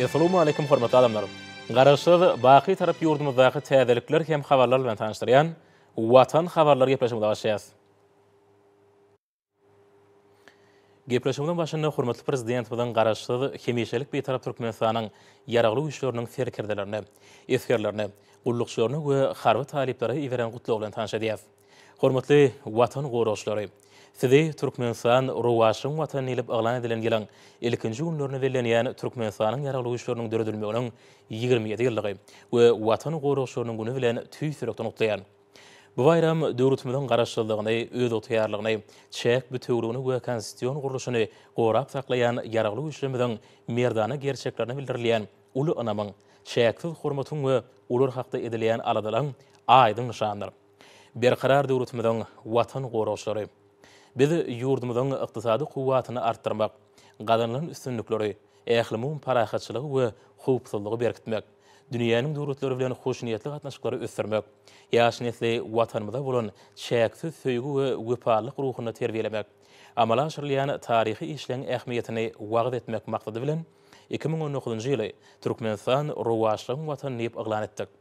E, Assalamu alaykum hormatlı adamlarım. Garışır, baqi tarap yurdumuzdaki tədəlikler hem xavarlarla ben tanıştırayan vatan xavarlar gepreşimu dağışlayas. Gepreşimu'dan başında hormatlı prezident bu dağın garışır, kemişelik bir tarap turp mensanın yaraqlı uyuşlarının ferkerlerini, eskerlerini, ullukçularını ve xarvi taliplarini, xarvi taliplarini, xarvi taliplarini, xarvi Watan xarvi Sizi Turkmenistan ruwaşyň watan ýelip aglan edilen günlerini bilen nji ýyllaryna berilýän Turkmenistanyň ýaralýuşlarynyň döredilmeginiň 20 ýyllygy we watan goraşygynyň güni bilen tüýsürek tutulýan. Bu bayram döwrütmeden garaşdyrylýany öz otyarlygyny, çäk bütünligini we konstitusiýa gurulyşyny gorap saklaýan ýaraglyw işlemeden merdana gerçeklerini bildirilýän uly anamyň çäkli hormatyny we ulur hakda edilýän aladalan aýdyň nişanydyr. Bir karar döwrütmeden watan goraşlary Bizi yurdumuzun iqtisadi kuvvetini arttırmak, kadınların üstünlükleri, ehlimun paraqatçılığı ve hukuksuzluğu berkitmek, dünyanın durutları bilen hoş niyetli katnaşıkları üstürmek, yaş nesli vatanımıza bulun çeksi söygu ve vipallik ruhunu terviylemek, amala şirliyyan tarihi işlen ehmiyyetini vaqid etmek maqid 2019 maqid etmek maqid etmek maqid etmek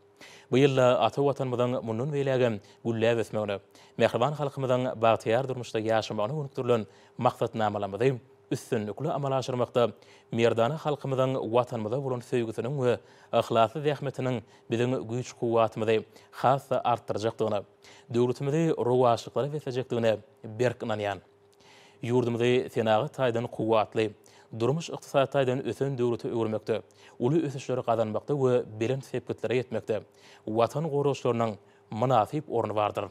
Bu ýylda ata watanymyzdan munun beýlegi gullap ösmegini, mehriban halkymyzdan bagtyar durmuşda ýaşamagyny unutdurlan maksat namalamady. Üstün nükle amalaşırmakta, merdana halkımızın vatanımıza vurun sövgüsünün ve ıhlası zähmetinin bizim güç kuvvetimizi xasla arttıracaktığını, dövrütümüzü ruhu aşıkları vesecektiğini berk inanyan. Yurdumuzu senağı taydan kuvvetli, durmuş iqtisadiyyat ösen döwrüti öwürmekde, uly ösüşleri gazanmakda we berem tepkitlere yetmekde. Watan gorawçlarynyň manafip orny bardyr.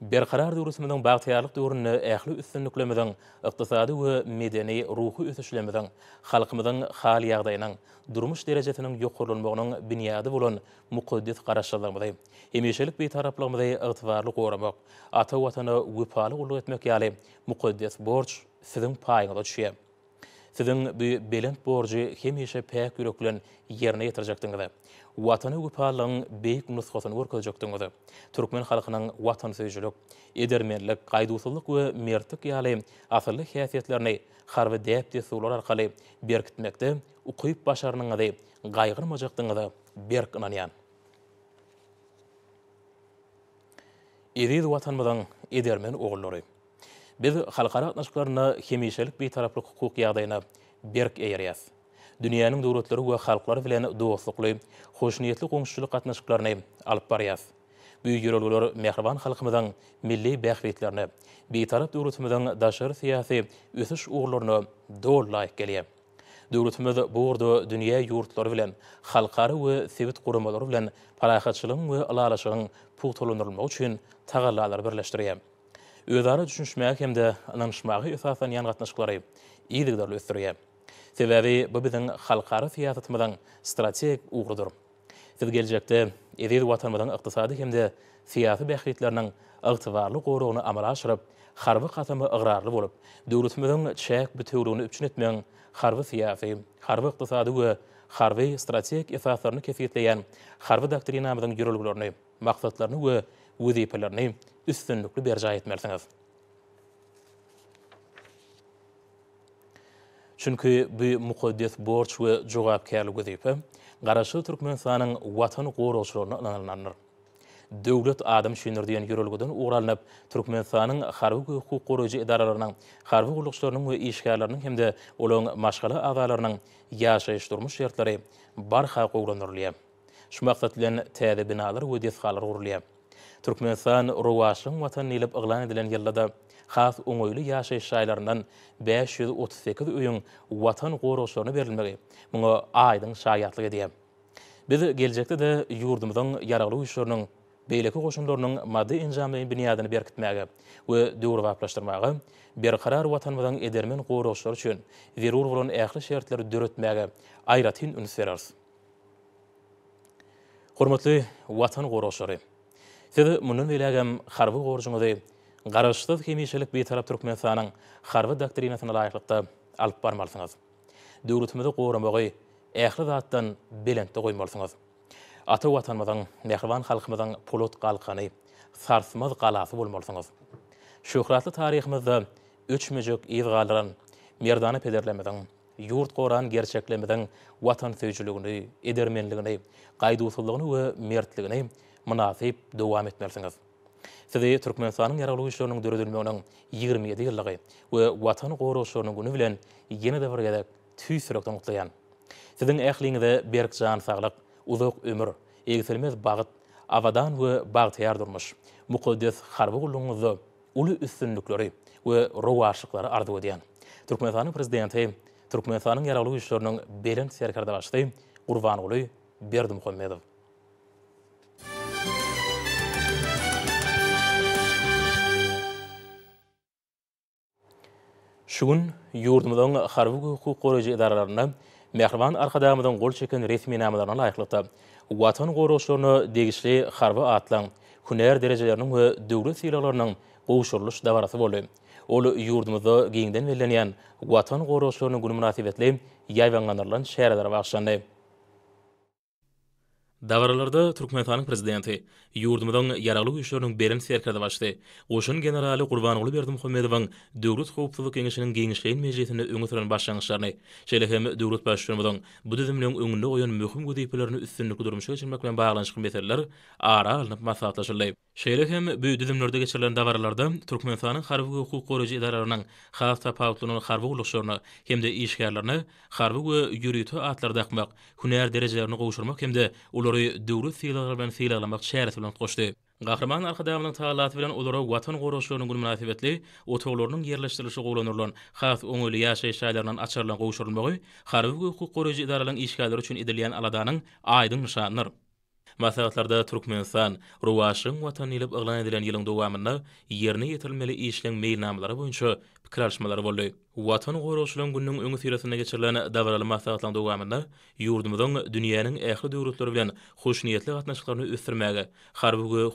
Bir karar döwrüsiniň bagtyarlyk döwrüni ähli üstünlüklemeden, iqtisady we medeni ruhy ösüşlemeden, halkymyň hal ýagdaýynyň durmuş derejesiniň ýokurlanmagynyň binýady bolan muqaddes garaşlar bolýar. Emeşelik bir taraplamyda ýetwarlyk gorawmak, ata watana wepaly ulug etmek ýaly muqaddes borç sizin payyng ot şiye. Sizin bü belent borcu kemişe pək yürökülən yerine yetirəcəkdin qədə. Vatanı qupalın beyk nusqosun vorkılacaqdın Türkmen xalqının vatan sözcülük, edermenlik, qaydusulluk və mertik yali asırlı xəsiyyətlərini xarvə dəyəbdi suğlar arqalı berkitməkdə uqayıp başarının qədə qayqırmacaqdın qədə berk ınanyan. Edir vatanmıdan edirmen oğulları. Biz xalqara atnaşıklarına kemişelik bir taraflı hukuk yağdayına berk eyeriyas. Dünyanın doğrultları ve xalqları vilayn doğusluklu, xoşniyetli qonşuluk atnaşıklarına alıp bariyas. Büyük yorulgular mehriban xalqımızdan milli bəkriyitlerini, bir taraf doğrultumuzdan daşarı siyasi üsüş uğurlarını doğr layik geliyem. Dövlütümüz bu ordu dünya yurtları bilen, xalqarı ve sivit qurumaları bilen, paraxatçılın ve alalaşıların puhtolunurma uçun tağallalar birleştiriyem. Ülany duruşmuş mekemde anan şmara efa fanyan ratna şklarayib. Idirler ösürge. Tiwebi bu bizin halkara tiyatmatan strateg uğurdur. Fi geljekde irir watanmadan iqtisadi hemde siyasi bexriitlarning iqtibarli goruguny amala aşırıp, harwi khatamy igrarly bolup, döwletimiz chek biteworuny üçin etmeň, harwi fiyafi, harwi iqtisadi we harwi strateg efaferny kesirleýän, harwi doktrinamyzynyň ýörelgilerini, maksatlaryny we özyparlaryny üstünlüklü bir jaýet merseňiz. Çünki bu mukaddes borç we jogapkärlik gözüp, garaşy türkmen watan gorawçylaryna alanlar. Döwlet adam şünür diýen ýörelgeden uralnyp, türkmen harby hukuk gorawçy edaralarynyň, harby gullyklarynyň we işgärläriniň hemde olaň maşgala awalarynyň ýaşaýyş durmuş şertleri bar haýa gowlanýar. Şu maksatlaryň täze binalar we desgalary gurulýar. Türkmenistan Ruwaşyň watan ýylyp ýygnan edilen ýyllarda has öňüli ýaşaýyş şaýlarından 538 öýüň watan gorawşlaryna berilmegi. Muňa aýdyň şaýatlyk edýär. Biz geljekde de ýurdumyzyň ýaraglyk işleriniň beýleki goşunlarynyň maddi injamyny binýadyny berkitmäge we döwür waplaşdyrmagy bir karar watanmadan edermen gorawşlar üçin zerur bolan ähli şertleri döretmäge aýratyn üns bererler. Hormatly watan gorawşlary, Sizi munun dilagam xarbu gorjumuzi qarışdyk kimishlik bi tarap turkmen sanan xarbu doktrinasyna laiqlykda alp barmalsyňyz. Döwletimizi gorumagy ähli zatdan belent goýmalsyňyz. Ata watanmadan nähwan halkymyzdan pulut galqany sarsmaz galasy bolmalsyňyz. Şöhratly taryhymyzda üç müjük ýygalaran merdana pederlemeden Yurt qoran gerçeklemeden watan sevgiligini, edermenligini, qaydusulligini we mertligini mınasip devam etmersiniz. Sizi Türkmenistan'ın yaralı uyuşlarının dörüdülmeğinin 27 yıllığı ve watan qoruşlarının günü bilen yeni devir gedek tüy sürekten utlayan. Sizin ehliğinizde berk can sağlık, uzak ömür, egisilmez bagt, avadan ve bağıt yer durmuş, mukaddes harbi kulluğunuzu, ulu üstünlükleri ve ruh aşıkları arzu ediyen. Türkmenistan'ın prezidenti, Türkmenistan'ın yaralı uyuşlarının belin serkarda başlayı, Urvan Uluy, Şugun yurdumdan xarvuk hukuk qoruyucu idaralarına Mehrvan arxadamdan qol çekən resmi namalarına layiqlıqda. Vatan qoruyuşlarını degişli xarva atlan hünər dərəcələrinin və dövlət silahlarının qoşuruluş davarı boldu. Ol yurdumda giyindən verilən vatan qoruyuşlarının gün münasibətli yayvanlarla şəhərlərə Davralarda Turkmenistanyň prezidenti ýurdumyň ýaraglyk güýçleriniň berin serkede başdy. Oşun generaly Gurbanuly Berdimuhammedow döwlet howpsuzlyk kengeşiniň geňişleýän mejlisinde öňüsiň başlangyçlaryny, şeýle hem döwlet başçylarynyň bu döwlet öňünde goýan möhüm gödeýpelerini üstünlikde durmuşa çykmak bilen baglanyşyk meseleler ara alyp masalatlaşdyrylýar. Şeýle hem bu düzümlerde geçirilen dawarlarda Türkmenistanyň harby hukuk goraýjy idaralarynyň has tapawutlyny harby uluşlaryna hemde işgärlerini harby we ýürüýtü atlarda gatnaşmak, hunar derejelerini goşurmak hemde ulary döwlet silahlary bilen silahlamak şäherde bilen goşdy. Gahrman arkadaşlarynyň taýlanyşy bilen ulary watan goraýjylaryny gün münasibetli otaglarynyň yerleşdirilýşi goýulanýan has öňüli ýaşaýyş şäherlerinden açarlan goşurulmagy harby hukuk goraýjy idaralarynyň işgärleri üçin edilýän aladanyň aýdyň nişanlarydyr. Masalatlarda Turkmenistan Ruwashin watan ilip ıglan edilen yilin dowamanna yerini yetirilmeli iyislin meynamalara boyunca pikralishmalara boldu. Watan uqoroshulun gunnun ungu thirasinna geçirilin davaralli masalatlan dowamanna yurdumudun dünyanin ehli dörrutlar bilen xoşniyetli qatnaşiklarini ötirmaga xarbubu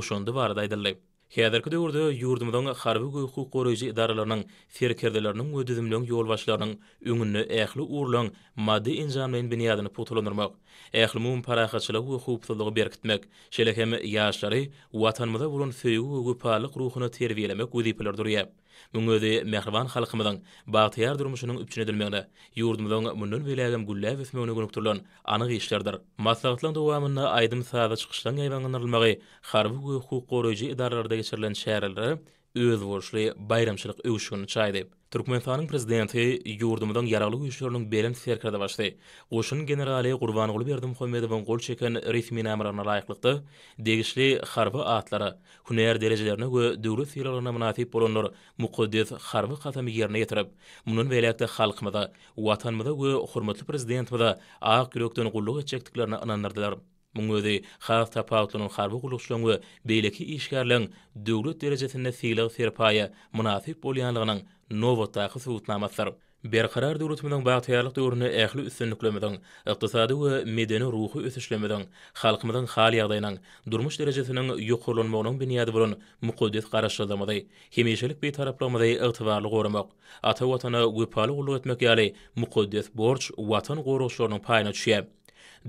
xarbubu Häzirki döwürde ýurdumyzyň harby hukuk goraýjy idaralarynyň ferkerdeleriniň ödüzümlüň ýolbaşlarynyň öňünde ähli urlan maddi injamlaryň binýadyny putulandyrmak, ähli mum parahatçylyk we hukukçylygy berkitmek, şeýle hem ýaşlary watanmyzda bolan söýgü we gupalyk ruhuny terbiýelemek Müngözi mehriban halkymyzyň bagtyar durmuşynyň üpçüne dilmegine ýurdumyň mundan beläge gullar we fümeni gönükdirilen anyk işlerdir. Maslahatlaryň dowamyny aýdym sazy çykyşlaryň aýdymyny almagy, harby hukuk goýuşy idaralarynda geçirilen şäherlere öz wurşly bayramçylyk öwüşgünü çaýdy. Türkmenistanyň prezidenti ýurdumyň ýaralyk öwüşlerini belen serkerde başlady. Oşun generaly Gurban Guly Berdi Muhammedow gol çeken Rifmin Amirana laýyklykda degişli harby atlary, hunär derejelerini we döwlet ýerlerini munasyp bolanlar mukaddes harby gatamy ýerine ýetirip, munun welaýatda halkymyza, watanymyza we hormatly prezidentimize aýak gürekden gullyk etjekdiklerini Muň öýdi, xalq tapawutlunyň har bir gulyşlygy beýleki işgärliň döwlet derejesinde sylyg serpaýa munasyp bolýanlygynyň nowa taýhy sowutnamalar. Bir qarar döwlet bilen bagtyarlyk döwrüne ähli üstünlüklemeden, iqtisady we medeni ruhy ösüşlemeden, halkymyň hal ýagdaýynyň durmuş derejesiniň ýokurlanmagynyň binýady bolan mukaddes garaşlamady, himeşelik bir taraplamady ýetwarly gorumak, ata watana we paýlyk etmek ýaly mukaddes borç watan gorugçylygynyň paýyna düşýär.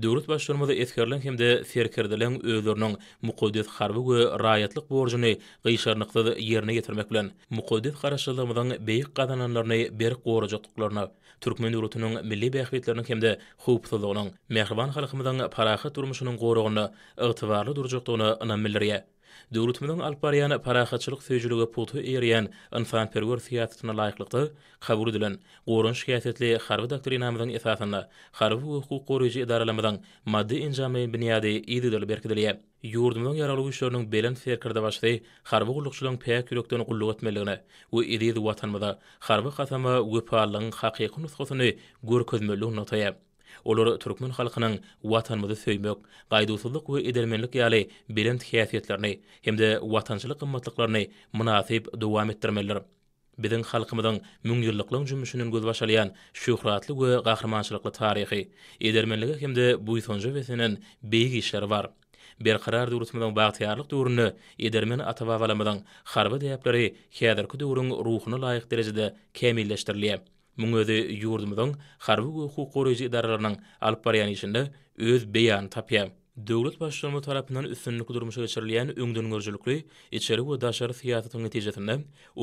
Döwlet başçylarymyzy etkerlen hemde ferkerdelen özlerini mukaddes harby we raýatlyk borçuny gyşarnyqsyz ýerine getirmek bilen muqaddes garaşlygymyzyň beýik gadananlaryny bir gorajatlyklaryna Türkmen döwletiniň milli bäýetleriniň hemde howpsuzlygynyň mehriban halkymyzyň parahat durmuşynyň gorugyny ygtybarly durjakdygyny ynan Döwletmeden alyp barýan paraxatçylyk söýjülige putu eriýän insan perwer siýasatyna laýyklykda kabul edilen gorun şiýasetli harby doktrinamyzyň esasynda harby hukuk goryjy idaralamadan maddi injamy binýady ýedidil berkidilýär. Yurdumdan yaralı güçlerinin belen serkirde başlayı, harbi gulukçuların peyak yürekten gullu etmeliğine ve edidi vatanmada harbi qatama vipallığın haqiqi nuskosunu gör közmüllü Olar Türkmen halkynyň watanmyzy söýmek, gaýdusyzlyk we edermenlik ýaly berent häsiýetlerini hem de watançylyk gymmatlyklaryny munasyp dowam etdirmeler. Bizin halkymyzyň müňýerliklik jümüşünden gözbaşalyan şöhratly we gahrymançylykly taryhy, edermenlik hem de bu ýetonjy we senin beýik işleri bar. Bir karar durutmadan bagtiyarlyk durunu edermen atawa walamadan harby deýipleri häderki durun ruhuny laýyk derejede kämilleşdirilýär. Mungöde yurdumdan xarbi hukuk qoruyjy idaralarynyň alyp baryany içinde öz beýany tapýar. Döwlet başlygy tarapyndan üstünlik durmuşa geçirilýän öňden görüşlükli içeri we daşary siýasatyň netijesinde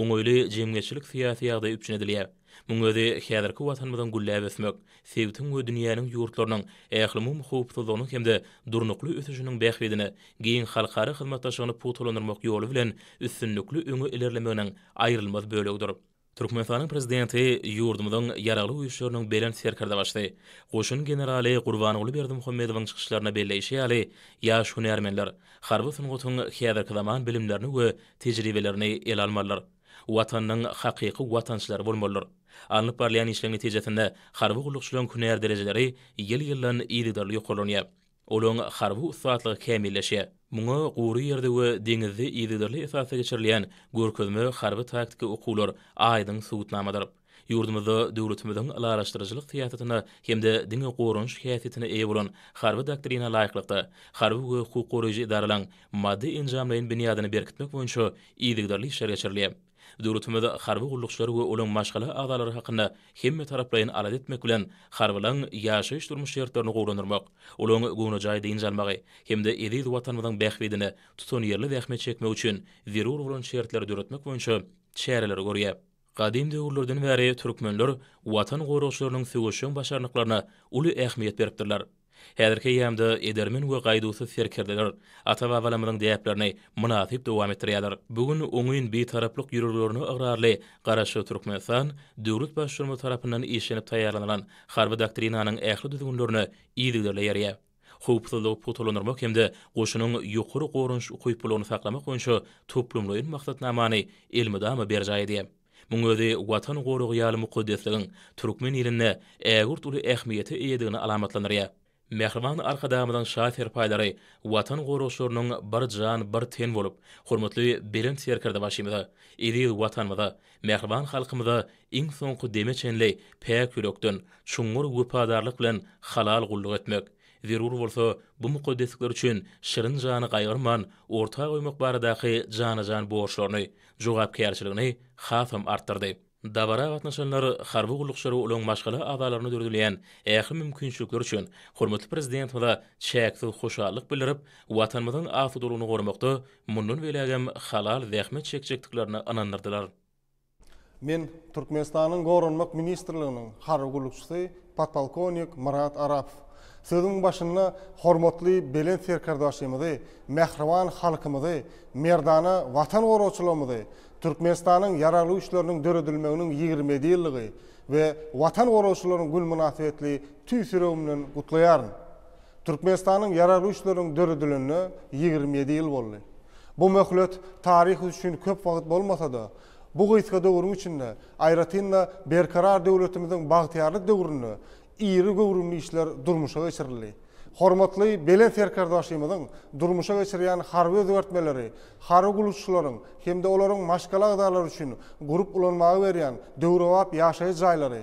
öňüli jemgeçilik siýasy ýagdaýda üçin edilýär. Mungöde häzirki watanmyzdan gullap ösmek, sewtin we dünýäniň ýurtlarynyň ählimi muhabbatlygyny hem de durnukly ösüşiniň bähbedini, giň halkary hyzmatdaşlygyny putulandyrmak ýoly bilen üstünlikli öňe Türkmenistan Prezidenti ýurduňda ýaraлы we belen beren serkerde başlady. Goşun generaly Gurbanuly Berdi Muhammedowynyň çykyşlaryna belli ýaly, ýa şunlar menler, harby funktsiýalaryndan bilimlerini we tejribelerini el almalar. Watanyň haqygy watançylar bolmolar. Än parlamenti işlemi netijesinde harby gullukçylaryň künär derejeleri ýyl ýylyň ileri derejeleri ulanylýar. Oň harby süwatlygy kämilleşýär. Muňa gowry ýerde we deňizde ýerlerde esasy geçirilýän gorkulmy harby taktiki okuwlar aýdyň suwutnamalar. Ýurdumyzda döwletimiziň alaýraşdyryjylyk tiýatrynyň hem de diňe gowrunç häsiýetini eý bolan harby doktrina laýyklygyna harby hukuk gowrujy idaralaryň maddi enjamlaryň binýadyny berkitmek boýunça ýerlerde işler geçirilýär. Döwletimizde harby gullukçylary we ulanyň maşgala adalary hakynda hemme taraplaryň alady etmek bilen harbylaryň ýaşaýyş durmuş şertlerini gowlandyrmak, ulanyň gowuna jaýda ýerlmagy hemde edi watanymyzyň bähbidini tutun ýerli we hemme çekmek üçin zerur bolan şertleri döretmek boýunça çäreler görýär. Gadim döwürlerden beri türkmenler watan gowruşlarynyň süýgüşiň başarnyklaryna uly ähmiýet beripdirler. Häzirki ýamda edermen we gaýdusy serkerdeler ata we awalamyň diýeplerini munasyp dowam etdirýärler. Bugun öňüň bi taraplyk ýürürlerini agrarly garaşy türkmenistan döwlet başçylygy tarapyndan işlenip taýýarlanan harby doktrinanyň ähli düzgünlerini ýygyrlar ýerýär. Hupsulu putulunur mökemde qoşunun yuqoru qorunş uquyp bolunu saqlamaq qoşu toplumlu in maqsad namani elmi dama berjay edi. Mun özi vatan qorugu yal muqaddesligin turkmen ilinne ägurt ulu ähmiyeti edigini alamatlanır Mehriban arkadamadan şafir paylary watan goruşurunun bir jan bir ten bolup, hormatly berin serkerde başymyda, edi watanmyda, mehriban halkymyda iň soňky demeçenli pek ýürekden çuňur wepadarlyk bilen halal gullug etmek. Zerur bolsa bu mukaddesler üçin şirin jany gaýyrman, orta goýmak barada hy jan borşlaryny, jogap kärçiligini hasam arttyrdy. Dabara qatnaşanları xarbu qulluqşarı ulan maşgala adalarını dördüleyən əxil mümkünçlükler üçin hormatly prezident vada çəyəkdil xoşaallıq bilirib, vatanmadan afı dolunu qormaqda mundun veləgəm xalal vəxmət çəkçəkdiklərini anandırdılar. Min Turkmenistanın qorunmaq ministerliliyinin xarbu qulluqşisi Marat Arap. Sözüň başına hormatly belin tərkərdaşı mədə, məhrivan xalqı vatan Türkmenistan'ın yararlı uçlarının dörüdülmeğinin 20 deyilliği ve vatan oruçlarının gül münafiyetli tüy süreğiminin kutlayarın. Türkmenistan'ın yaralı uçlarının 27 yigirme deyil bolli. Bu mehlet tarih üçün köp vaqit bolmasa da, bu gitka dörü üçün de, berkarar devletimizin bahtiyarlı dörü dörü dörü Hormatly belen ferkardaşymyň durmuşa geçirýän harby öwretmeleri, harby guluşçylaryň hemde olaryň maşgala gadalar üçin grup ulanmagy berýän döwrewap ýaşaýy jaýlary,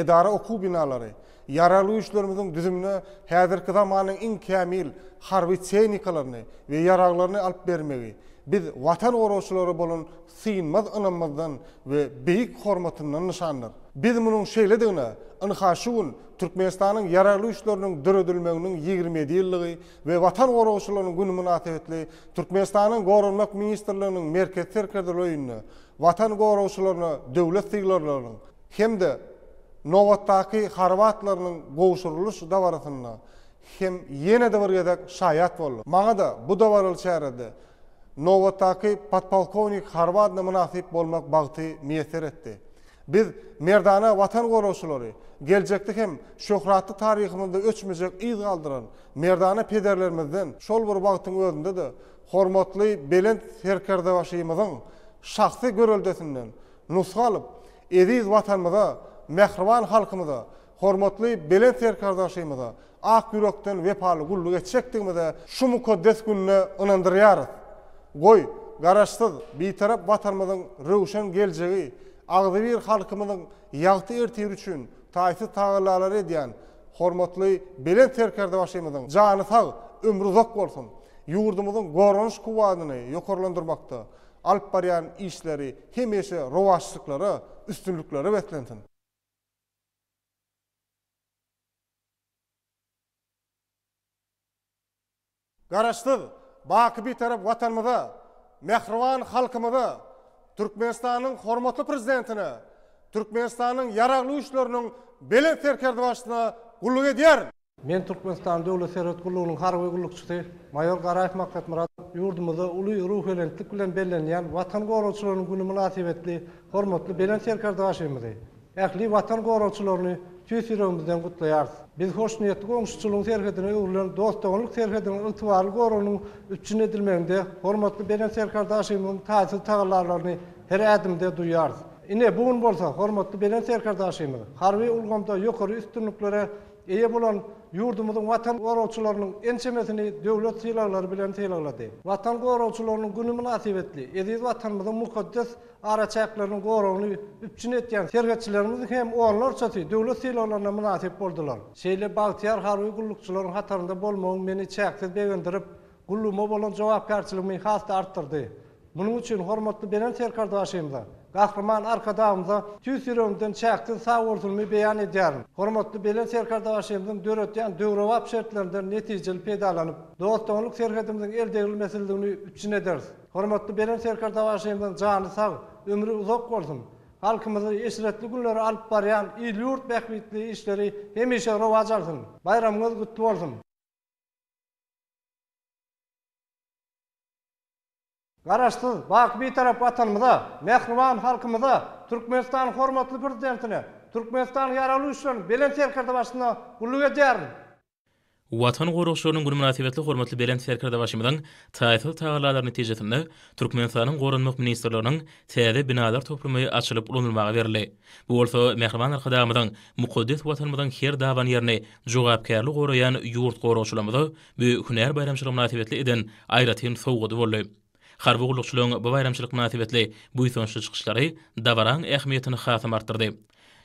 edara oku binalary, yaralı üçlerimizin düzümünü hedir kıdamanın in kemil harbi çeynikalarını ve yaraklarını alıp bermegi, Biz vatan oroçuları bolun sinmaz anamazdan ve beyik hormatından nişanlar. Biz munun şeýle degene, Anhaşun Türkmenistanyň ýaraly uçlarynyň dürüdülmeginiň 27 ýyllygy we watan gorawçylarynyň güni münasebetli Türkmenistanyň gorunmak ministrliginiň merkez terkerdir oýuny, watan gorawçylaryna döwlet sygyrlarynyň hemde Novotaki Harvatlarının qoğuşuruluş davarasını hem yeni davar gedek şayat bollu. Mağa da bu davarıl çayrıdı. Novotaki Patpolkovnik Harvatlı münasip bolmak bagty miyeser etdi. Biz merdana vatan gorosulori, gelecekte hem şöhratlı tarihimizde öçmeyecek iz kaldıran merdana pederlerimizden şol bir vaqtın özünde de hormatlı belent herkerde başıymızın şahsi görüldesinden nusk alıp ediz vatanımıza, mehrivan halkımıza, hormatlı belent herkerde başıymıza ak yürekten vefalı kulluk edecektik de şu mukaddes gününü ınandırıyarız. Goy, garaşsız, bir taraf vatanımızın rövüşen geleceği Ağdabir halkımızın yaltı ertir üçün tayfi tağırlara ediyen hormatly belen terkerde başlaymydyň. Jany sag, ömrü zak bolsun. Ýurdumyzyň goranyş kuwadyny ýokarlandyrmakda alp barýan işleri, hemeşe rowaşlyklary, üstünlüklere betlensin. Garaşdyk, baky bir tarap watanymyza, mehriban halkymyza Türkmenistan'ın hormatly prezidentine, Türkmenistan'ın yararlı işlerinin belek terkerdibaşına gulluk Ben Men Türkmenistan döwlet serwetgullugynyň harby gullukçysy Mayor Garaýew Maksat Murat ýurdumyzy uly ruh helentlik bilen bellenýän Watan gorawçylarynyň güni münasibetli, hormatly belen serkerdibaşymyzy. Ähli Watan gorawçylaryny tüýs ýüregimizden gutlaýar. Biz hoş niyetli goňşçylygyň serhedine öwrülen dostdoňlyk serhedine ygtybarly gorulynyň üçin edilmeginde hormatly beren serkardaşymyň taýsyz tagarlaryny her ädimde duýar. İne bugun bolsa hormatly beren serkardaşymyz harby ulgamda ýokary üstünliklere eýe bolan Yurdumuzun vatan gorawçularynyň ençemesini döwlet tilaglary bilen tilagladym. Vatan gorawçularynyň güni münasibetli, edil vatanymyzyň mukaddes araçaklaryny gorawny üçin etýän sergetçilerimiz hem oňlar çaty döwlet tilaglaryna münasip boldular. Şeýle bagtyar har uygunlukçularyň hatarynda bolmagyň meni çäkdi degendirip, gulluma bolan jogapkarçylygymy hasda artdyrdy. Munun üçin hormatly denen serkardaşymyz Gahrman arkadağımıza tüy sürümden çektin sağ ordulmi beyan ediyorum. Hormatlı belen serkardavaşiyemden dörüt yan dörü vap şartlarından neticeli pedalanıp doğuttağınlık serkardımızın el devril mesildiğini üçün ederiz. Hormatlı belen serkardavaşiyemden canı sağ, ömrü uzak olsun. Halkımızı işretli günleri alıp barayan, iyi lurt bekvitli işleri hemişe rovacarsın. Bayramınız kutlu olsun. Garaşdy, bak bir taraf vatanımıza, mehriban halkımıza, Türkmenistan hormatly prezidentine, Türkmenistan yaralı üstünün belen serkerde başına kulluğu ediyorum. Vatan gorukşorunun gönü münatibetli hormatlı belen serkerde başımıdan taaytıl taaylalar neticetimde Türkmenistan'ın gorunmuk ministerlerinin teyde binalar toplumayı açylyp ulanylmagy Bu olsa mehriban arkadağımıdan, mukuddet vatanımıdan her davan ýerine cogapkarlı gorayan ýurt gorukşulamıda, bu hünar bayramşorun münatibetli edin, Xarbuqluqçuluğun bu bayramçılıq münasibetli bu ýetimçilik çykyşlary dawaran ähmiýetini hatam artyrdy.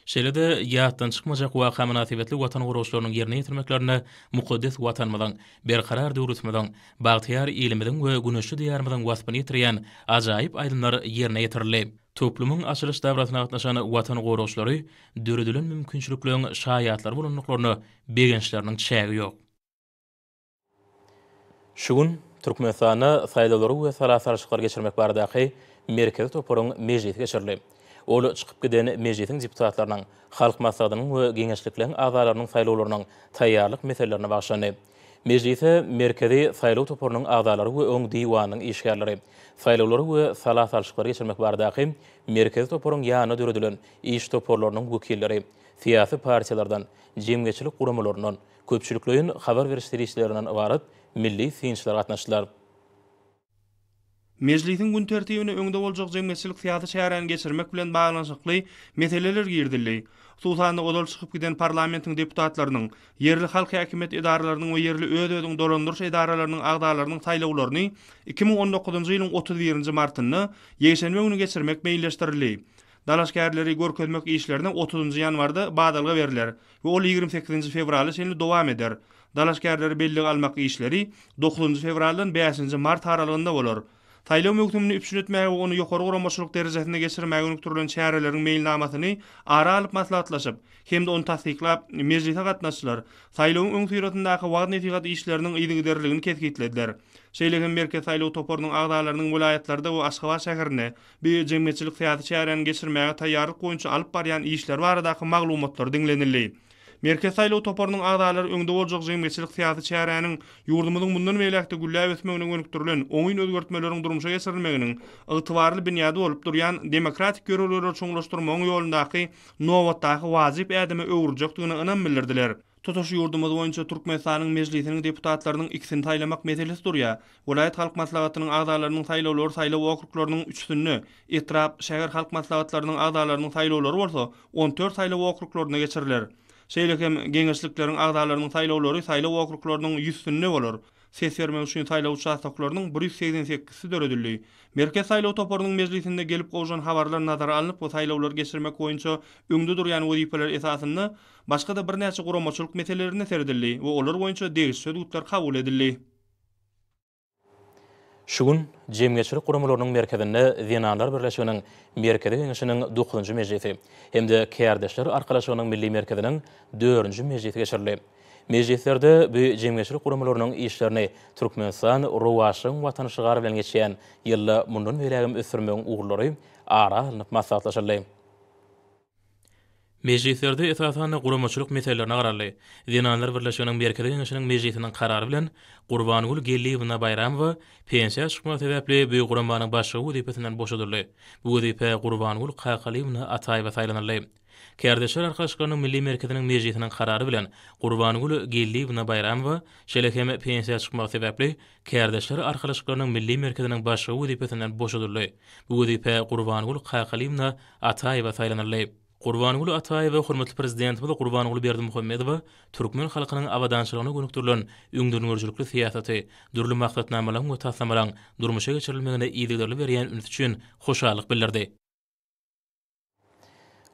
Şeýlede ýatdan çykmajak we hem münasibetli watan gurulşlarynyň ýerine ýetirmeklerini mukaddes watanmadan, berkarar döwletmeden, bagtiyar ilimden we güneşli diýarmadan wasbyny ýetirýän ajaýyp aýdymlar ýerine ýetirildi. Toplumun açılış davratına atnaşan vatan qoruqçuları dördülün mümkünçülüklüğün şahiyyatlar bulunuklarını begençlərinin çəyəyi yox. Şugun, Türkmenistan'a saýlawlary we salasa şykar geçirmek barada ki, Toporun toparyň mejlisi geçirilýär. Ol çykyp giden mejlisiň deputatlarynyň halk maslahatynyň we gengeşlikleriň agalarynyň saýlawlarynyň taýýarlyk meselelerini başlany. Mejlisi merkezi saýlaw toparynyň agalary we öň diwanyň işgärleri saýlawlary we salasa şykar geçirmek barada ki, Toporun toparyň ýa-ny döredilen iş toparlarynyň wekilleri, siýasy partiýalardan, jemgeçilik guramalarynyň köpçülüklüğün habar işlerinden ibaret milli sinçlar atnaşlar. Mejlisin gün tertibini öňde boljak jemgyýetçilik siyasi şaharan geçirmek bilen baglanşykly meseleler girdildi. Sultanlyk odol çykyp giden parlamentin deputatlarynyň, yerli halk häkimet edaralarynyň we yerli öýdödüň dolandyryş edaralarynyň agdalarynyň saýlawlaryny 2019-njy ýylyň 31-nji martyny ýeşenbe günü geçirmek meýilleşdirildi. Dalaşkärleri gör kötmek işlerine 30-njy ýanwarda badalga berler we ol 28-nji fevraly şeýle dowam eder. dalaşkerleri belliq almak işleri 9. fevralın 5. mart aralığında olur. Taylom hükümetini üçün etmeye ve onu yukarı uğra maşuluk derecesinde geçirir meygunuk turulun çeyrelerin meyil namatını ara alıp masla atlaşıp hem de onu tasdikla mezlita katlaşılar. Taylom hükümetini daki vaadne etikad işlerinin iyidin giderliliğini ketkitlediler. Şeylekin merke taylom toporunun ağdalarının mulayatlarda o asgava şakirine bir cemmetçilik fiyatı çeyrelerini geçirmeyi tayyarlik koyunca alip bariyan alip bariyy alip Merkez saýlaw toparynyň agdalary öňde boljak jemgyçilik syýasy çäreginiň ýurdumyň mundan meýläkde gullap etmegini öňkürlen, oňyň özgörtmeleriň durmuşa ýetirilmeginiň ygtybarly binýady bolup durýan demokratik görüşleri çoňlaşdyrmagy ýolundaky nowa taýy wazyp ädimi öwürjekdigini anam bildirdiler. Tutuş ýurdumyň boýunça Türkmen saýlaw meclisiniň deputatlarynyň ikisini taýlamak meselesi durýa. Welaýet halk maslahatynyň agdalarynyň taýlawlary saýlaw okruglarynyň üstünlüğini etirap, şäher halk maslahatlarynyň agdalarynyň taýlawlary bolsa 14 saýlaw okruglaryna geçiriler. Seýlek hem gengeşlikleriň agdalarynyň taýlawlary taýlaw okruklarynyň ýüzünde bolar. Ses berme üçin taýlaw uçaklarynyň 188-si döredildi. Merkez saýlaw toparynyň meclisinde gelip gowjan habarlar nazar alınıp, bu taýlawlary geçirmek goýunça öňde durýan wazypalar esasyny başga da bir näçe gurama çulk meselelerini serdildi we olar boýunça degiş sözgütler kabul edildi. Şugun jemgeçilik guramalarynyň merkezinde Zinalar birleşiginiň merkezi ýeňişiniň 9-njy mejlisi hemde kärdeşler arkadaşlygynyň milli merkeziniň 4 nji mejlisi geçirildi. Mejlislerde bu jemgeçilik guramalarynyň işlerini Türkmenistan Rowaşyň watanşygary bilen geçen ýylla mundan beri öýrülmegiň ara alınıp maslahatlaşylýar. Mejlislerde esasany guramaçylyk meselelerine garaly, Zinanlar Birleşigini berkeden ýaşanyň mejlisiniň karary bilen Gurbanul Gelliýewna bayramy we pensiýa çykma sebäpli Böýük Gurbanyň başlygy diýipden boşadyrly. Bu diýipe Gurbanul Qaýqalyýewna ataýy we saýlanýarly. Kärdeşler milli merkeziniň mejlisiniň karary bilen Gurbanul Gelliýewna bayramy we pensiya pensiýa çykmagy sebäpli kärdeşler milli merkeziniň başlygy diýipden boşadyrly. Bu diýipe Gurbanul Qaýqalyýewna ataýy we Qurbanul Atay we hormatly prezidentimiz Qurbanul Berdi Muhammedow Türkmen halkynyň awadanşylygyny gönükdirilen öňdürnä görüşlükli siýasaty, durly maksatnamalaryň we tasamalaryň durmuşa geçirilmegine ýetdirilip berýän ünsi üçin hoşallyk bildirdi.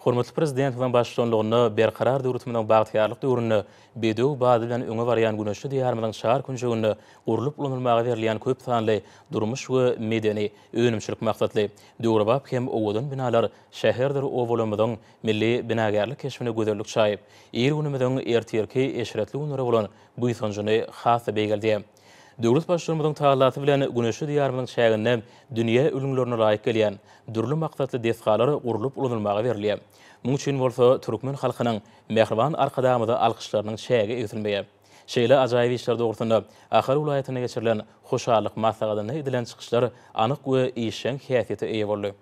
Hormatly prezident we başçylygyny berqarar döwrüminiň bagtyarlyk döwrüni bedew badylan öňe barýan günüşi diýarmyň şahar günjüni urulyp ulanylmagy berilýän köp sanly durmuş we medeni öňümçilik maksatly döwrebap hem owadan binalar şäherde owulmadan milli binagärlik keşmini gödürlük çaýyp ýer günümiň ertirki eşretli günüri bolan bu ýsanjyny hasa beýgeldi. Döwlet başçylygynyň taýýarlaty bilen Güneşli diýarynyň şäherinde dünýä ülümlerini laýyk gelýän dürli maksatly desgalary gurulup ulanylmagy berilýä. Muň üçin bolsa türkmen halkynyň mehriban arkadaşlarymyza alkyşlarynyň şäherge ýetilmeýär. Şeýle ajaýyp işler dogrusynda Ahal ulaýatyna geçirilen hoşallyk maslahatyna edilen çykyşlar anyk we iýişen häsiýete ýa bolýar.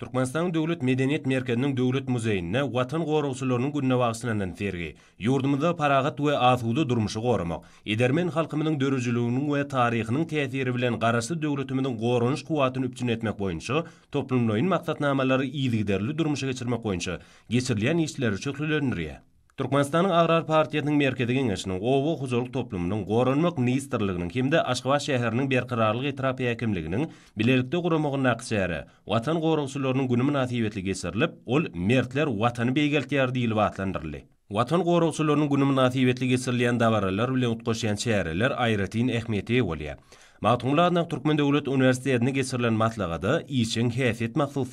Turkmenistan Döwlet Medeniýet Merkeziniň Döwlet Muzeýine Watan gorawçylarynyň gününe wagtlanan ferge ýurdumyzda paragat we azgudy durmuşy gorumak, edermen halkymynyň döwürjiliginiň we taryhynyň täsiri bilen garaşy döwletimiziň gorunç guwatyny üpjün etmek boýunça toplumlaryň maksatnamalary ýygyrdyrly durmuşa geçirmek boýunça geçirilýän işler üçin Türkmenistanyň Agrar partiýasynyň merkezi giňeşini Owo huzurlyk toplumynyň gorunmak ministrliginiň hemde Aşgabat şäheriniň berkararlyk etrapy häkimliginiň bilelikde guramagyny näkseri, watan gorawçylarynyň güni münasibetli geçirilip, ol mertler watany beýgeltýär diýilip atlandyrly. Watan gorawçylarynyň güni münasibetli geçirilýän dawarlar bilen utgaşýan şäherler aýratyn ähmiýeti bolýar. Matumlarynyň Türkmen döwlet uniwersitetini geçirilen matlagada iýişiň häsiýet mahsus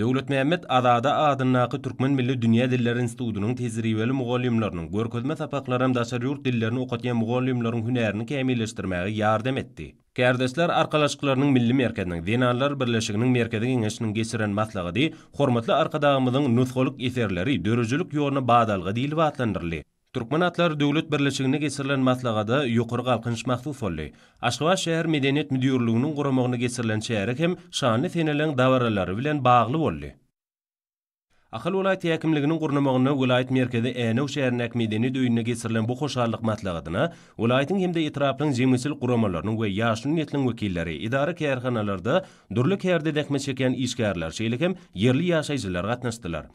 Döwlet Mehmet Azada adynaqy türkmen milli dünýä dilleri institutynyň tejribeli mugallimlarynyň görkezme tapaklary hem daşary ýurt dillerini okatyan mugallimlaryň hünärini kämilleşdirmäge ýardam etdi. Kärdeşler arkalaşyklarynyň milli merkeziniň Denarlar birleşiginiň merkezi giňeşiniň geçiren maslagy diýip, hormatly arkadaşymyň nutholuk eserleri döwürjilik ýoluna baýdalga diýilip atlandyrylýar. Türkmen atlar döwlet birleşigine geçirilen maslagada ýokary galkynç mahsus boldy. Aşgabat şäher medeniýet müdirliginiň guramagyna geçirilen şäherek hem şanly fenelen dawaralary bilen bagly boldy. Ahal welaýat häkimliginiň gurnamagyna welaýat merkezi Änew şäherine medeni döýüne geçirilen bu hoşarlyk matlagadyna welaýatyň hemde etraplyň Zemisil guramalarynyň we ýaşyny netliň wekilleri, idara käýerhanalarda durly käýerde dekme çeken işgärler, şeýle hem ýerli ýaşaýjylar gatnaşdylar.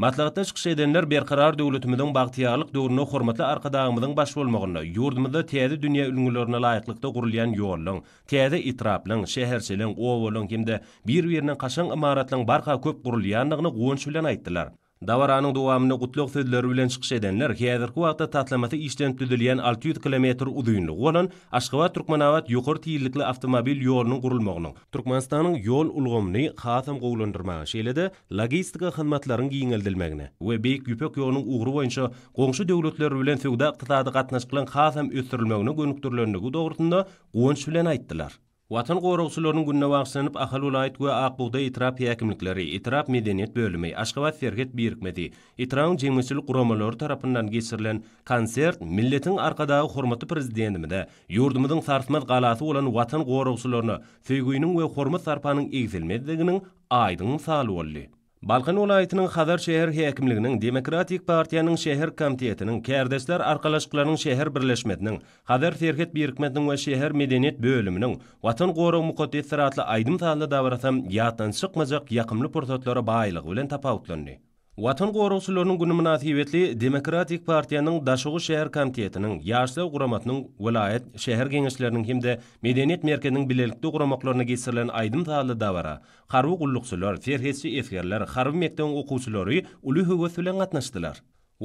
Matlagatda çıkış edenler berkarar dövlütümüzün bağtiyarlık dövrünü hormatlı arka dağımızın baş olmağını, yurdumuzda tiyadi dünya ülngülörüne layıklıkta gurulayan yorlun, tiyadi itraplın, şehirselin, ovolun, kimde bir-birinin kaşın imaratlın barka köp gurulayanlığını guğunç bilen aittiler. Davaranyň dowamyny gutluk sözleri bilen çykyş edenler häzirki wagtda tatlamaty işden tüdülýän 600 kilometr uzunlygy bolan Aşgabat Turkmanavat ýokary tiýillikli awtomobil ýolunyň gurulmagyny, Türkmenistanyň ýol ulgamyny hasam gowlandyrmagy şeýlede logistika hyzmatlaryň giňeldilmegini we beýik ýüpek ýolunyň ugry boýunça goňşy döwletler bilen söwda iqtisady gatnaşyklaryň hasam ösdürilmegini gönükdirilendigi dogrusunda gowunç bilen aýtdylar. Vatan gorawsularının günnä wagtlanyp ahal ulaýat we aqbuda itraf ýakymlyklary, itraf medeniýet bölümi, Aşgabat Ferhat birikmedi. Itrawyň jemgyşçyl guramalary tarapyndan geçirilen konsert milletiň arkadaýy hormaty prezidentimde, ýurdumyň sarsmaz galaty bolan vatan gorawsularyny, feýguýynyň we hormat sarpanyň egzelmedigini aýdyň sal boldy. Balkan ulanytnyň Hazar şehriniň häkimliginiň Demokratik partiýanyň şäher komitetiniň kardeşler argalaşyklarynyň şäher birleşmesiniň Hazar Terhet birikmetiniň we şäher medeniýet bölüminiň watan gorag möçetdiratly aýdym-sazly dawratyň ýatançyq mazak ýa-kymly proýektlere baýlyk bilen tapawutlaryny Watan gorusulorunun günü münasibetli Demokratik Partiyanın Daşıgı Şehir Komitetinin, Yaşlı Kuramatının, Vilayet, Şehir Genişlerinin hem de Medeniyet Merkezinin bilelikli kuramaklarına geçirilen aydım davara, Harvi Kulluksular, Ferhetçi Efkerler, Harvi Mekte'nin okusuları Ulu Hüvvet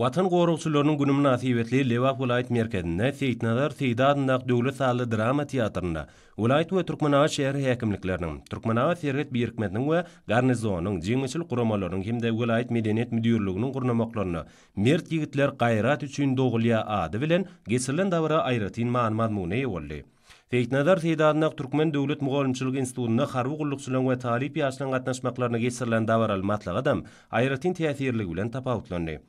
Watan goraw sulawynyň günmänati ýetleli Lebap welaýat merkezinde Nätif nazar tädaddy milli döwlet ala drama teatryny, welaýat Türkmenaw şeýr häkimlikleriniň Türkmenaw teoretik birikmetniň we garnizonyň jeňmeçil guramalarynyň hemde welaýat medeniýet müdirliginiň gurnamaklary, mert jigitler gayrat üçin dogly adew bilen gesirlen döwri aýratyn manat möne wellä. Nätif nazar Türkmen döwlet mugallymçylygynyň institutynyň harwugulluk sulawy we talypy aslan gatnaşmaklaryny gesirlen döwri almatlygadam aýratyn täsirlik bilen tapawutlanýar.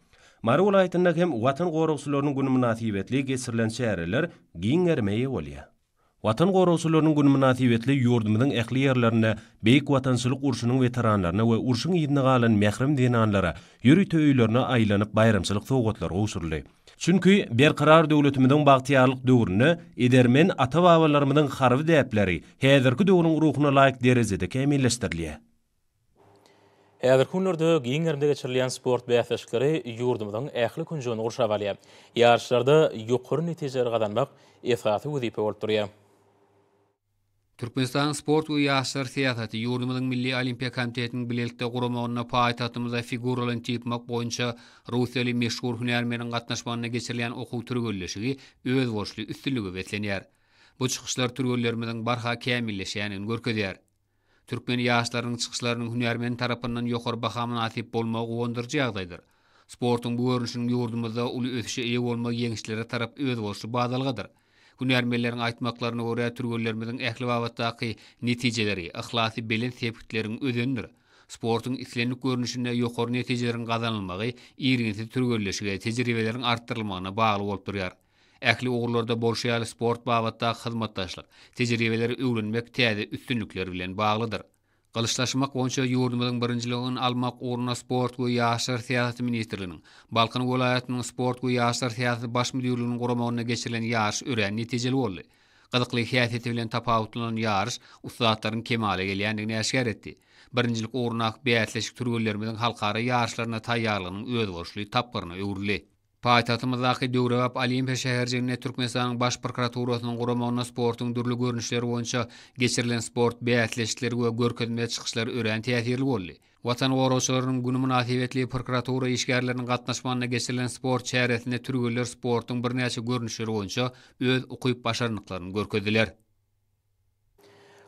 Mary ulaýtynda hem watan gorawçylarynyň günü münasibetli geçirilen şäherler giň ermeýe bolýar. Watan gorawçylarynyň günü münasibetli ýurdumyň ähli ýerlerine, beýik watansylyk urşunyň veteranlaryna we urşun ýidine galan mehrim dinanlara ýüri töýlerine aýlanyp bayramçylyk sowgatlar gowşurly. Çünki bir qarar döwletimiziň bagtiýarlyk döwrüne edermen ata-babalarymyň harwy däpleri häzirki döwrüň ruhuna laýyk derejede kemilleşdirilýär. Eger kunlarda giňerde geçirilen sport beýleşikleri ýurdumyň ähli kunjuny urşap alýar. Ýarışlarda ýokary netijeler gadanmak efraty wüzipe bolup durýar. Türkmenistan sport we ýaşlar teatry ýurdumyň milli olimpiýa komitetiniň bilelikde guramagyna paýtatymyza figuralyň tipmak boýunça Russiýaly meşhur hünärmenin gatnaşmagyna geçirilen okuw türgelleşigi öz borçly üstünligi betleniýär. Bu çykyşlar türgellerimiziň barha kämilleşýänini görkezýär. Türkmen ýaşlarynyň çykyşlarynyň hünärmen tarapyndan ýokar baha münasip bolmagy gowundyrjy ýagdaýdyr. Sportyň bu görnüşini ýurdumyzda uly ösüşe ýa bolmak ýeňişlere tarap öz bolşy badalgadyr. Hünärmenleriň aýtmaklaryna görä türgenlerimiziň ähli wagtdaky netijeleri, ihlasy bilen sebitleriň ödenýär. Sportyň islenlik görnüşinde ýokar netijelerin gazanylmagy ýerinde türgenleşige tejribeleriň artdyrylmagyna bagly bolup durýar. Ähli ogurlarda bolşyal sport bawatda hyzmatdaşlyk, tejribeleri öwrenmek täze üstünlikler bilen baglydyr. Qılışlaşmak bolşa ýurdumyň birinjiligini almak ugruna sport we ýaşlar siýasaty ministrliginiň Balkan welaýatynyň sport we ýaşlar siýasaty baş müdirliginiň guramagyna geçirilen ýaş ören netijeli boldy. Qadyqly hiýatety bilen tapawutlanan ýaş ustatlaryň kemale gelýändigini aşkar etdi. Birinjilik ugrunak biýetleşik türgenlerimiziň halkara ýaşlaryna taýýarlygynyň öz tapgyryny öwrüldi. Paýtagtymyzdaky Döwrewap Olimpiýa şäherjegine Türkmenistanyň baş prokuraturasynyň guramagyna sportyň dürli görnüşleri boýunça geçirilen sport beýatleşikleri we görkezme çykyşlary örän täsirli boldy. Watan Warosorun günü münasibetli prokuratura işgärlerinin gatnaşmanına geçirilen sport çäresinde türgüler sportun bir näçe görnüşleri boýunça öz ukyp başarnyklaryny görkezdiler.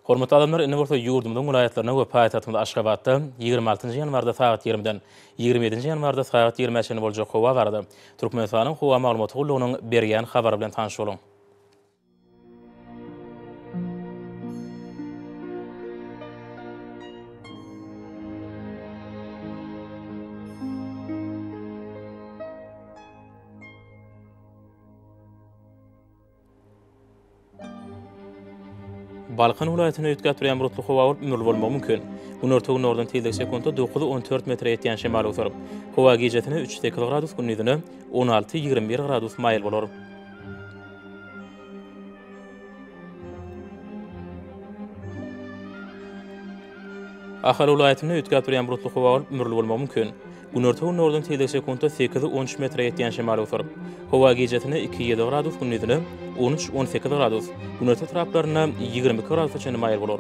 Hormatly adamlar, indi bolsa ýurdumyzyň ulaýatlaryna we paýtagtymyzda Aşgabatda 26 nji ýanwarda saat 20-den 27-nji ýanwarda saat 20-çäni boljak howa bardy. Türkmenistanyň howa maglumaty gullugynyň bergen bilen tanış boluň. Balkan vilayetine ýetgäp bilen rutly howa urup ümürli bolmagy mümkin. Onu ortog nordan tildik sekundda 9-14 metre ýetýän şemal ýurup, howa gejetine 3-4 gradus gündizine 16-21 gradus maýyl bolar. Ahal vilayetine ýetgäp rutly howa urup ümürli bolmagy mümkin. Gunorta u nordun tiyle sekunda 8-13 metre yetiyen şemali utor. Hova gecetine 2-7 gradus, gunnidine 13-18 gradus. Gunorta traplarına 20 gradus açanı mayel bolor.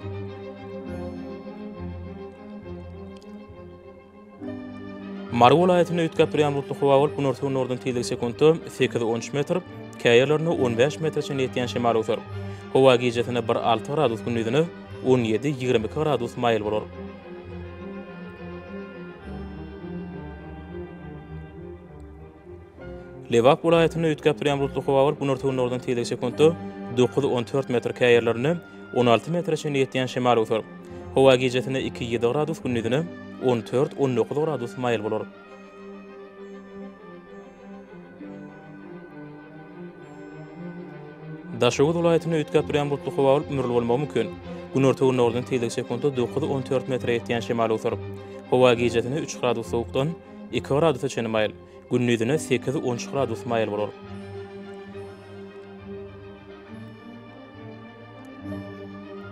Maru olayetine ütkapriyan bulutlu hova ol, gunorta u nordun tiyle sekunda 8-13 metre, kayalarına 15 metre çin yetiyen şemali utor. Hova gecetine 1-6 gradus, gunnidine 17-22 gradus mayel Levak vilayetini ütkap bilen rutluk bar. Bunur tuğun ordan tiyedik sekundu 9-14 metr kayerlerini 16 metr için yetiyen şemal utar. Hava gecetini 2-7 graduz günnidini 14-19 gradus mayil bulur. Daşıgu vilayetini ütkap bilen rutluk hava bar. Mürlul olma mümkün. Bunur tuğun ordan tiyedik sekundu 9-14 metr yetiyen şemal utar. Hova gecetini 3 gradus soğuktan 2 gradus için günnüdüne 8-10 gradus mayal bolar.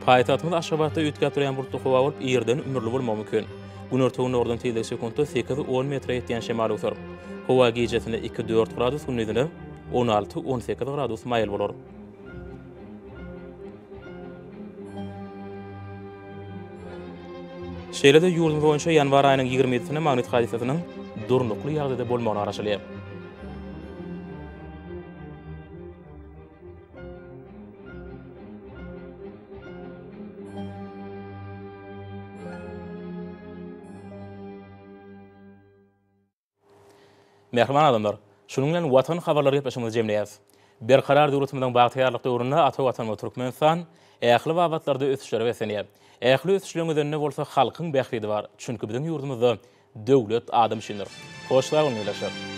Paýtatmyz Aşgabatda ýetgä turýan bulutly howa bolup ýerden ümürli bolmagy mümkin. Gün ortagyny ordan tezlik sekundda 8-10 metre ýetýän şemal öter. Howa gejesinde 2-4 gradus günnüdüne 16-18 gradus mayal bolar. Şeýle-de ýurdun boýunça ýanwar aýynyň 27 sini magnit hadisasynyň durnuklu ýagdaýda bolmagyna garşy. Merhaman adamlar, şunun bilen watan habarlary ýetmeşimiz jemleýär. Bir karar döwletimiň bagtyarlygy ýurunda atap watan Türkmen san ähli wabatlarda ötüşleri we seniýär. Ähli ötüşleri ýurunda bolsa halkyň bäxtiýeti bar, çünki biziň ýurdumyzda döwlet adam şinir. Hoşlar gönüllüler.